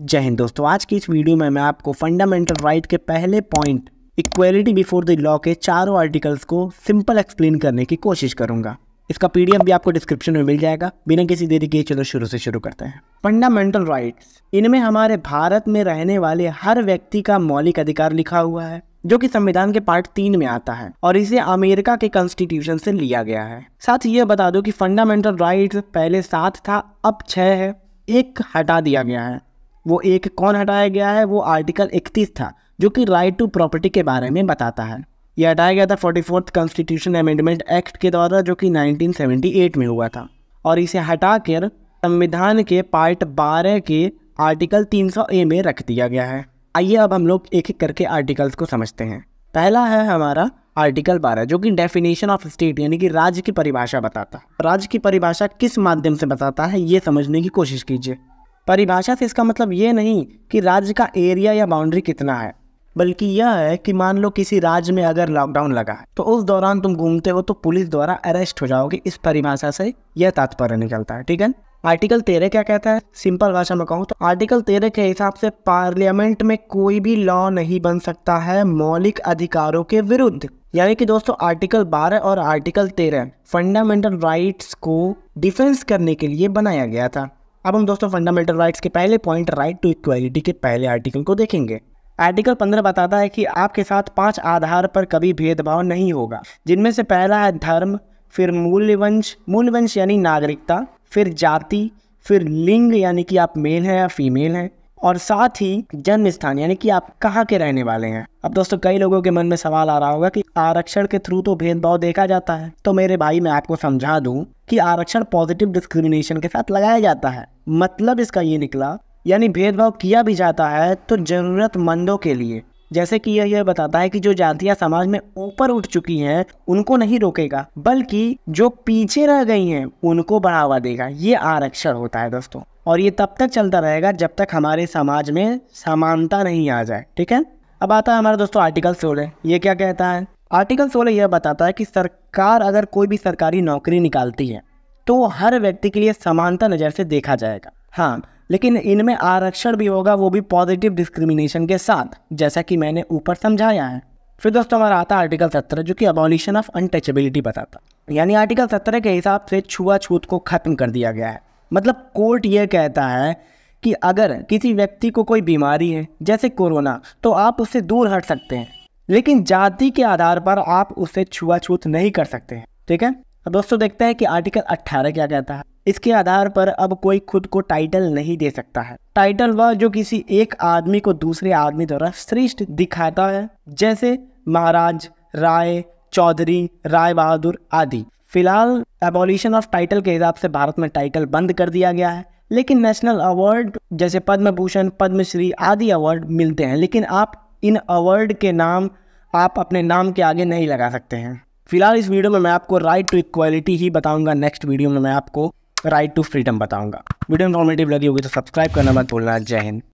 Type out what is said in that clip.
जय हिंद दोस्तों आज की इस वीडियो में मैं आपको फंडामेंटल राइट right के पहले point equality before the law के चारों आर्टिकल्स को सिंपल एक्सप्लेन करने की कोशिश करूंगा इसका पीडीएफ भी आपको डिस्क्रिप्शन में मिल जाएगा बिना किसी देरी के चलो शुरू से शुरू करते हैं फंडामेंटल राइट इनमें हमारे भारत में रहने वाले हर व्यक्ति का मौलिक अधिकार लिखा हुआ है जो कि संविधान के पार्ट तीन में आता है और इसे अमेरिका के कॉन्स्टिट्यूशन से लिया गया है साथ ये बता दो कि फंडामेंटल राइट्स पहले सात था अब छह है एक हटा दिया गया है वो एक कौन हटाया गया है वो आर्टिकल इकतीस था जो कि राइट टू प्रॉपर्टी के बारे में बताता है यह हटाया गया था forty fourth constitution amendment act के द्वारा जो कि 1978 में हुआ था और इसे हटाकर संविधान के पार्ट 12 के आर्टिकल 300 ए में रख दिया गया है आइए अब हम लोग एक एक करके आर्टिकल्स को समझते हैं पहला है हमारा आर्टिकल 12 जो कि डेफिनेशन ऑफ स्टेट यानी कि राज्य की परिभाषा बताता है राज्य की परिभाषा किस माध्यम से बताता है ये समझने की कोशिश कीजिए परिभाषा से इसका मतलब ये नहीं कि राज्य का एरिया या बाउंड्री कितना है बल्कि यह है कि मान लो किसी राज्य में अगर लॉकडाउन लगा है तो उस दौरान तुम घूमते हो तो पुलिस द्वारा अरेस्ट हो जाओगे इस परिभाषा से यह तात्पर्य निकलता है ठीक है आर्टिकल तेरह क्या कहता है सिंपल भाषा में कहूँ तो आर्टिकल तेरह के हिसाब से पार्लियामेंट में कोई भी लॉ नहीं बन सकता है मौलिक अधिकारों के विरुद्ध यानी कि दोस्तों आर्टिकल 12 और आर्टिकल 13 फंडामेंटल राइट्स को डिफेंस करने के लिए बनाया गया था अब हम दोस्तों फंडामेंटल राइट्स के पहले पॉइंट राइट टू इक्वालिटी के पहले आर्टिकल को देखेंगे आर्टिकल पंद्रह बताता है कि आपके साथ पांच आधार पर कभी भेदभाव नहीं होगा जिनमें से पहला है धर्म फिर मूल्यवंश मूल्यवंश यानी नागरिकता फिर जाति फिर लिंग यानी कि आप मेल हैं या फीमेल हैं और साथ ही जन्म स्थान यानी कि आप कहाँ के रहने वाले हैं अब दोस्तों कई लोगों के मन में सवाल आ रहा होगा कि आरक्षण के थ्रू तो भेदभाव देखा जाता है तो मेरे भाई मैं आपको समझा दूं कि आरक्षण पॉजिटिव डिस्क्रिमिनेशन के साथ लगाया जाता है मतलब इसका ये निकला यानी भेदभाव किया भी जाता है तो ज़रूरतमंदों के लिए जैसे कि यह यह बताता है कि जो जातियां समाज में ऊपर उठ चुकी हैं उनको नहीं रोकेगा बल्कि जो पीछे रह गई हैं उनको बढ़ावा देगा ये आरक्षण होता है दोस्तों और ये तब तक चलता रहेगा जब तक हमारे समाज में समानता नहीं आ जाए ठीक है अब आता है हमारा दोस्तों आर्टिकल सोलह ये क्या कहता है आर्टिकल सोलह यह बताता है कि सरकार अगर कोई भी सरकारी नौकरी निकालती है तो हर व्यक्ति के लिए समानता नज़र से देखा जाएगा हाँ लेकिन इनमें आरक्षण भी होगा वो भी पॉजिटिव डिस्क्रिमिनेशन के साथ जैसा कि मैंने ऊपर समझाया है फिर दोस्तों हमारा आता है आर्टिकल सत्रह जो कि अबॉलिशन ऑफ अनटचेबिलिटी बताता यानी आर्टिकल सत्रह के हिसाब से छुआछूत को ख़त्म कर दिया गया है मतलब कोर्ट ये कहता है कि अगर किसी व्यक्ति को कोई बीमारी है जैसे कोरोना तो आप उससे दूर हट सकते हैं लेकिन जाति के आधार पर आप उससे छुआछूत नहीं कर सकते ठीक है अब दोस्तों देखते हैं कि आर्टिकल 18 क्या कहता है इसके आधार पर अब कोई खुद को टाइटल नहीं दे सकता है टाइटल वह जो किसी एक आदमी को दूसरे आदमी द्वारा श्रेष्ठ दिखाता है जैसे महाराज राय चौधरी राय बहादुर आदि फिलहाल एबोल्यूशन ऑफ टाइटल के हिसाब से भारत में टाइटल बंद कर दिया गया है लेकिन नेशनल अवार्ड जैसे पद्म भूषण पद्मश्री आदि अवार्ड मिलते हैं लेकिन आप इन अवार्ड के नाम आप अपने नाम के आगे नहीं लगा सकते हैं फिलहाल इस वीडियो में मैं आपको राइट टू इक्वालिटी ही बताऊंगा नेक्स्ट वीडियो में मैं आपको राइट टू फ्रीडम बताऊंगा वीडियो इन्फॉर्मेटिव लगी होगी तो सब्सक्राइब करना मत भूलना जय हिंद